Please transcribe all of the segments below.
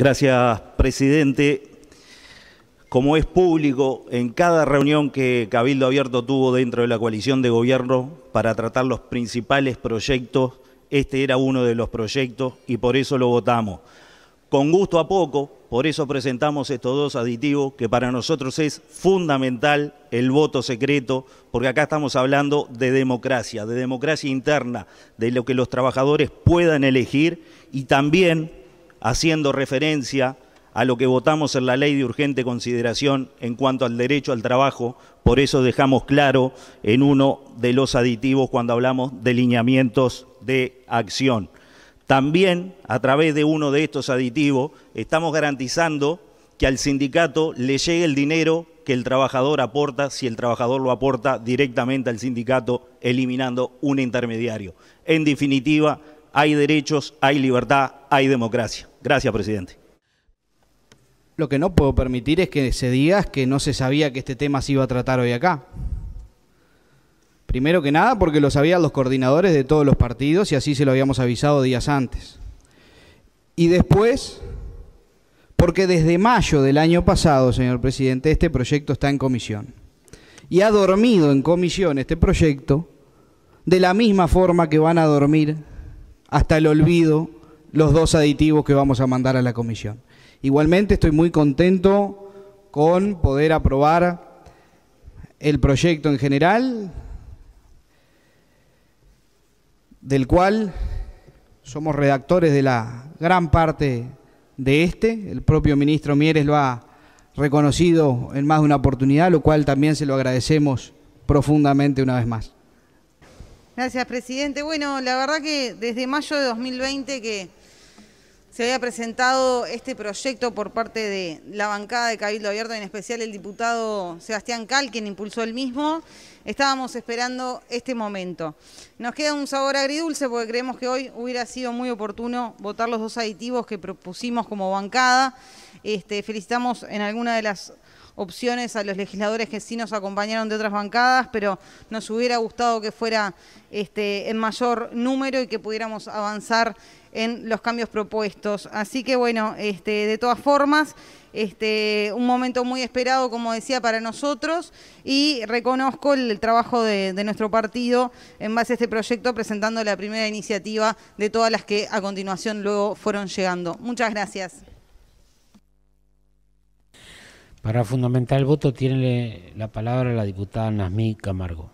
Gracias, presidente. Como es público, en cada reunión que Cabildo Abierto tuvo dentro de la coalición de gobierno para tratar los principales proyectos, este era uno de los proyectos y por eso lo votamos. Con gusto a poco, por eso presentamos estos dos aditivos, que para nosotros es fundamental el voto secreto, porque acá estamos hablando de democracia, de democracia interna, de lo que los trabajadores puedan elegir y también haciendo referencia a lo que votamos en la ley de urgente consideración en cuanto al derecho al trabajo, por eso dejamos claro en uno de los aditivos cuando hablamos de lineamientos de acción. También a través de uno de estos aditivos estamos garantizando que al sindicato le llegue el dinero que el trabajador aporta si el trabajador lo aporta directamente al sindicato, eliminando un intermediario. En definitiva, hay derechos, hay libertad, hay democracia. Gracias, presidente. Lo que no puedo permitir es que se diga que no se sabía que este tema se iba a tratar hoy acá. Primero que nada porque lo sabían los coordinadores de todos los partidos y así se lo habíamos avisado días antes. Y después, porque desde mayo del año pasado, señor presidente, este proyecto está en comisión. Y ha dormido en comisión este proyecto de la misma forma que van a dormir hasta el olvido los dos aditivos que vamos a mandar a la comisión. Igualmente estoy muy contento con poder aprobar el proyecto en general, del cual somos redactores de la gran parte de este. El propio ministro Mieres lo ha reconocido en más de una oportunidad, lo cual también se lo agradecemos profundamente una vez más. Gracias, presidente. Bueno, la verdad que desde mayo de 2020 que se había presentado este proyecto por parte de la bancada de Cabildo Abierto, en especial el diputado Sebastián Cal, quien impulsó el mismo. Estábamos esperando este momento. Nos queda un sabor agridulce porque creemos que hoy hubiera sido muy oportuno votar los dos aditivos que propusimos como bancada. Este, felicitamos en alguna de las opciones a los legisladores que sí nos acompañaron de otras bancadas, pero nos hubiera gustado que fuera este, en mayor número y que pudiéramos avanzar en los cambios propuestos. Así que bueno, este, de todas formas, este, un momento muy esperado, como decía, para nosotros y reconozco el, trabajo de, de, nuestro partido en base a este proyecto, presentando la primera iniciativa de todas las que a continuación luego fueron llegando. Muchas gracias. Para fundamentar el voto tiene la palabra la diputada Nazmí Camargo.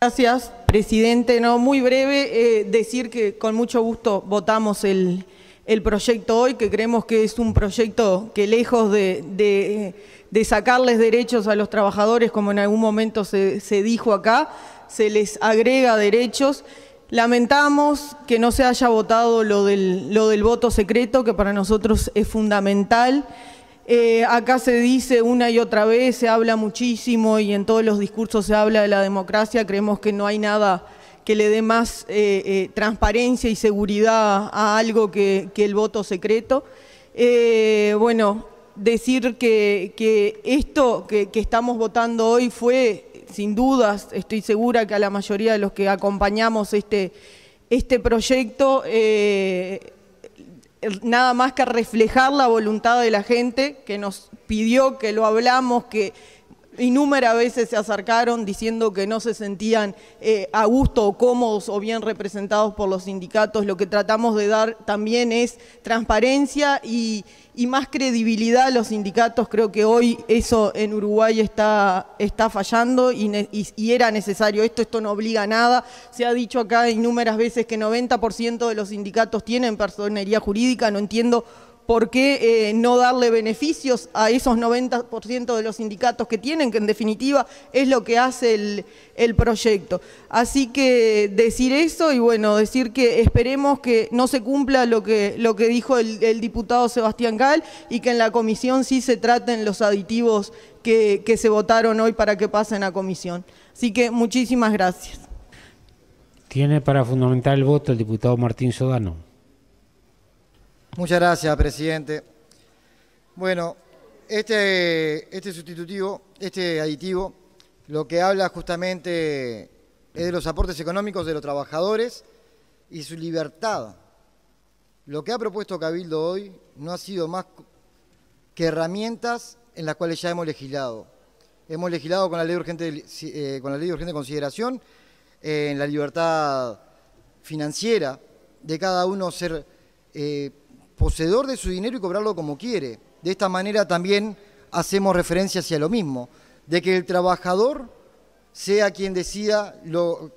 Gracias, presidente. No, muy breve, eh, decir que con mucho gusto votamos el, el, proyecto hoy, que creemos que es un proyecto que lejos de, de, de sacarles derechos a los trabajadores, como en algún momento se, se dijo acá, se les agrega derechos. Lamentamos que no se haya votado lo del, lo del voto secreto, que para nosotros es fundamental. Eh, acá se dice una y otra vez, se habla muchísimo y en todos los discursos se habla de la democracia, creemos que no hay nada que le dé más eh, eh, transparencia y seguridad a algo que, el voto secreto. bueno, decir que, esto que, estamos votando hoy fue, sin dudas, estoy segura que a la mayoría de los que acompañamos este, este proyecto nada más que reflejar la voluntad de la gente que nos pidió, que lo hablamos, que Inúmeras veces se acercaron diciendo que no se sentían eh, a gusto o cómodos o bien representados por los sindicatos. Lo que tratamos de dar también es transparencia y, más credibilidad a los sindicatos. Creo que hoy eso en Uruguay está, está fallando y, era necesario esto. Esto no obliga a nada. Se ha dicho acá inúmeras veces que 90% de los sindicatos tienen personería jurídica. No entiendo ¿Por qué eh, no darle beneficios a esos 90% de los sindicatos que tienen, que en definitiva es lo que hace el, proyecto? Así que decir eso y bueno, decir que esperemos que no se cumpla lo que, dijo el, diputado Sebastián Gal y que en la comisión sí se traten los aditivos que, que se votaron hoy para que pasen a comisión. Así que muchísimas gracias. Tiene para fundamentar el voto el diputado Martín Sodano. Muchas gracias, presidente. Bueno, este, este sustitutivo, este aditivo, lo que habla justamente es de los aportes económicos de los trabajadores y su libertad. Lo que ha propuesto Cabildo hoy no ha sido más que herramientas en las cuales ya hemos legislado. Hemos legislado con la ley urgente, eh, con la ley de urgente consideración eh, en la libertad financiera de cada uno ser... Eh, poseedor de su dinero y cobrarlo como quiere. De esta manera también hacemos referencia hacia lo mismo, de que el trabajador sea quien decida lo,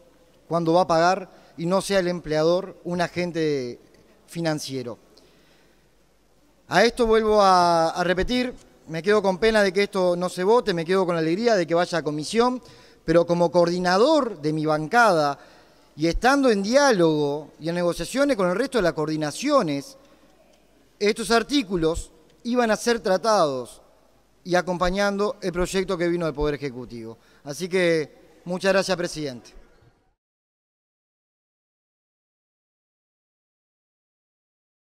cuando va a pagar y no sea el empleador un agente financiero. A esto vuelvo a, repetir, me quedo con pena de que esto no se vote, me quedo con alegría de que vaya a comisión, pero como coordinador de mi bancada y estando en diálogo y en negociaciones con el resto de las coordinaciones, estos artículos iban a ser tratados y acompañando el proyecto que vino del Poder Ejecutivo. Así que muchas gracias, presidente.